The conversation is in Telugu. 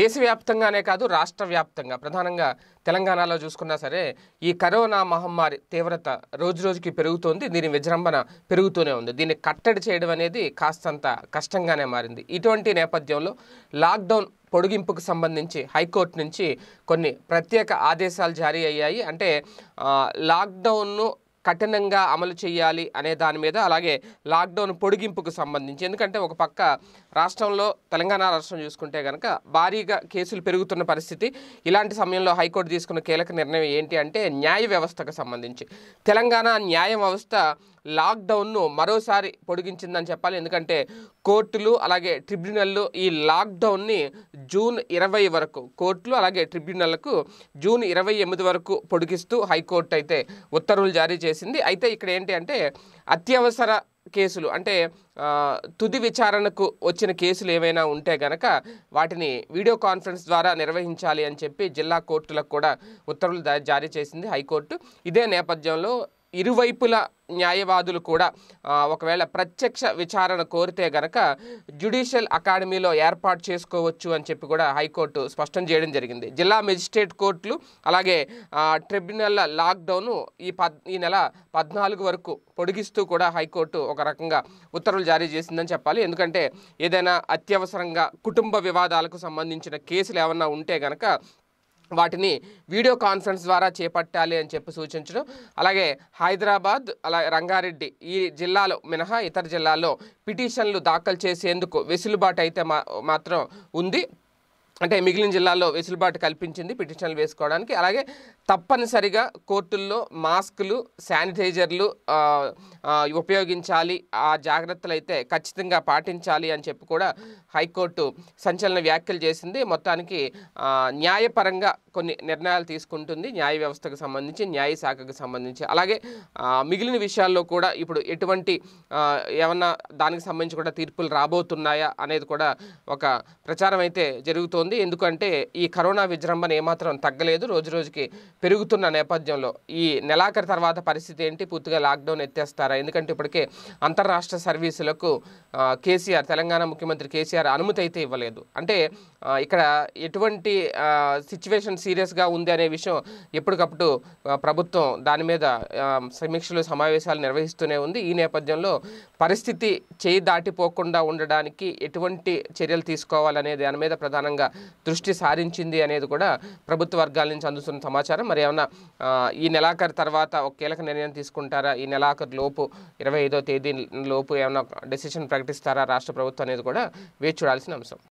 దేశవ్యాప్తంగానే కాదు రాష్ట్ర వ్యాప్తంగా ప్రధానంగా తెలంగాణలో చూసుకున్నా సరే ఈ కరోనా మహమ్మారి తీవ్రత రోజు రోజుకి పెరుగుతోంది దీని విజృంభణ పెరుగుతూనే ఉంది దీన్ని కట్టడి చేయడం అనేది కాస్తంత కష్టంగానే మారింది ఇటువంటి నేపథ్యంలో లాక్డౌన్ పొడిగింపుకు సంబంధించి హైకోర్టు నుంచి కొన్ని ప్రత్యేక ఆదేశాలు జారీ అయ్యాయి అంటే లాక్డౌన్ను కఠినంగా అమలు చేయాలి అనే దాని మీద అలాగే లాక్డౌన్ పొడిగింపుకు సంబంధించి ఎందుకంటే ఒక పక్క రాష్ట్రంలో తెలంగాణ రాష్ట్రం చూసుకుంటే కనుక భారీగా కేసులు పెరుగుతున్న పరిస్థితి ఇలాంటి సమయంలో హైకోర్టు తీసుకున్న కీలక నిర్ణయం ఏంటి అంటే న్యాయ వ్యవస్థకు సంబంధించి తెలంగాణ న్యాయ వ్యవస్థ లాక్డౌన్ను మరోసారి పొడిగించిందని చెప్పాలి ఎందుకంటే కోర్టులు అలాగే ట్రిబ్యునల్లు ఈ లాక్డౌన్ని జూన్ ఇరవై వరకు కోర్టులు అలాగే ట్రిబ్యునల్కు జూన్ ఇరవై ఎనిమిది వరకు పొడిగిస్తూ హైకోర్టు అయితే ఉత్తర్వులు జారీ చేసింది అయితే ఇక్కడ ఏంటి అంటే అత్యవసర కేసులు అంటే తుది విచారణకు వచ్చిన కేసులు ఏమైనా ఉంటే గనక వాటిని వీడియో కాన్ఫరెన్స్ ద్వారా నిర్వహించాలి అని చెప్పి జిల్లా కోర్టులకు కూడా ఉత్తర్వులు జారీ చేసింది హైకోర్టు ఇదే నేపథ్యంలో ఇరువైపుల న్యాయవాదులు కూడా ఒకవేళ ప్రత్యక్ష విచారణ కోరితే గనక జ్యుడిషియల్ అకాడమీలో ఏర్పాటు చేసుకోవచ్చు అని చెప్పి కూడా హైకోర్టు స్పష్టం చేయడం జరిగింది జిల్లా మెజిస్ట్రేట్ కోర్టులు అలాగే ట్రిబ్యునల్ల లాక్డౌన్ ఈ పద్ ఈ నెల పద్నాలుగు వరకు పొడిగిస్తూ కూడా హైకోర్టు ఒక రకంగా ఉత్తర్వులు జారీ చేసిందని చెప్పాలి ఎందుకంటే ఏదైనా అత్యవసరంగా కుటుంబ వివాదాలకు సంబంధించిన కేసులు ఏమన్నా ఉంటే గనక వాటిని వీడియో కాన్ఫరెన్స్ ద్వారా చేపట్టాలి అని చెప్పి సూచించడం అలాగే హైదరాబాద్ అలా రంగారెడ్డి ఈ జిల్లాలో మినహా ఇతర జిల్లాల్లో పిటిషన్లు దాఖలు చేసేందుకు వెసులుబాటు అయితే మాత్రం ఉంది అంటే మిగిలిన జిల్లాల్లో వెసులుబాటు కల్పించింది పిటిషన్లు వేసుకోవడానికి అలాగే తప్పనిసరిగా కోర్టుల్లో మాస్కులు శానిటైజర్లు ఉపయోగించాలి ఆ జాగ్రత్తలు అయితే ఖచ్చితంగా పాటించాలి అని చెప్పి కూడా హైకోర్టు సంచలన వ్యాఖ్యలు చేసింది మొత్తానికి న్యాయపరంగా కొన్ని నిర్ణయాలు తీసుకుంటుంది న్యాయ వ్యవస్థకు సంబంధించి న్యాయ శాఖకు సంబంధించి అలాగే మిగిలిన విషయాల్లో కూడా ఇప్పుడు ఎటువంటి ఏమన్నా దానికి సంబంధించి కూడా తీర్పులు రాబోతున్నాయా అనేది కూడా ఒక ప్రచారం అయితే జరుగుతోంది ఉంది ఎందుకంటే ఈ కరోనా విజృంభణ ఏమాత్రం తగ్గలేదు రోజు రోజుకి పెరుగుతున్న నేపథ్యంలో ఈ నెలాఖరు తర్వాత పరిస్థితి ఏంటి పూర్తిగా లాక్డౌన్ ఎత్తేస్తారా ఎందుకంటే ఇప్పటికే అంతర్రాష్ట్ర సర్వీసులకు కేసీఆర్ తెలంగాణ ముఖ్యమంత్రి కేసీఆర్ అనుమతి అయితే ఇవ్వలేదు అంటే ఇక్కడ ఎటువంటి సిచ్యువేషన్ సీరియస్గా ఉంది అనే విషయం ఎప్పటికప్పుడు ప్రభుత్వం దాని మీద సమీక్షలు సమావేశాలు నిర్వహిస్తూనే ఉంది ఈ నేపథ్యంలో పరిస్థితి చేయి దాటిపోకుండా ఉండడానికి ఎటువంటి చర్యలు తీసుకోవాలనే దాని మీద ప్రధానంగా దృష్టి సారించింది అనేది కూడా ప్రభుత్వ వర్గాల నుంచి అందుతున్న సమాచారం మరి ఏమైనా ఈ నెలాఖరు తర్వాత ఒక కీలక నిర్ణయం తీసుకుంటారా ఈ నెలాఖరు లోపు ఇరవై ఐదో తేదీ లోపు ఏమైనా డెసిషన్ ప్రకటిస్తారా రాష్ట్ర ప్రభుత్వం అనేది కూడా వేచి చూడాల్సిన అంశం